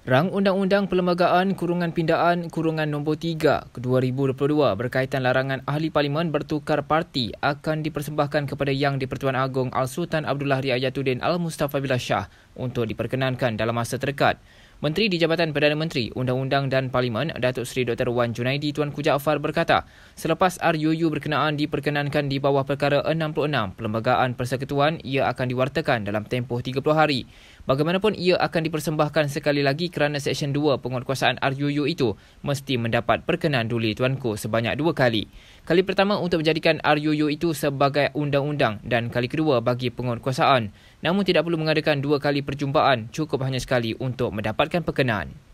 Rang Undang-Undang Perlembagaan Kurungan Pindaan Kurungan No. 3 2022 berkaitan larangan Ahli Parlimen bertukar parti akan dipersembahkan kepada Yang di-Pertuan Agong Al-Sultan Abdullah Riayatuddin Al-Mustafa Billah Shah untuk diperkenankan dalam masa terdekat. Menteri di Jabatan Perdana Menteri, Undang-Undang dan Parlimen, Datuk Seri Dr. Wan Junaidi Tuanku Jaafar berkata, selepas RUU berkenaan diperkenankan di bawah Perkara 66 Perlembagaan Persekutuan, ia akan diwartakan dalam tempoh 30 hari. Bagaimanapun ia akan dipersembahkan sekali lagi kerana Seksyen 2 penguatkuasaan RUU itu mesti mendapat perkenan duli Tuanku sebanyak dua kali. Kali pertama untuk menjadikan RUU itu sebagai undang-undang dan kali kedua bagi penguatkuasaan. Namun tidak perlu mengadakan dua kali perjumpaan, cukup hanya sekali untuk mendapatkan perkenan.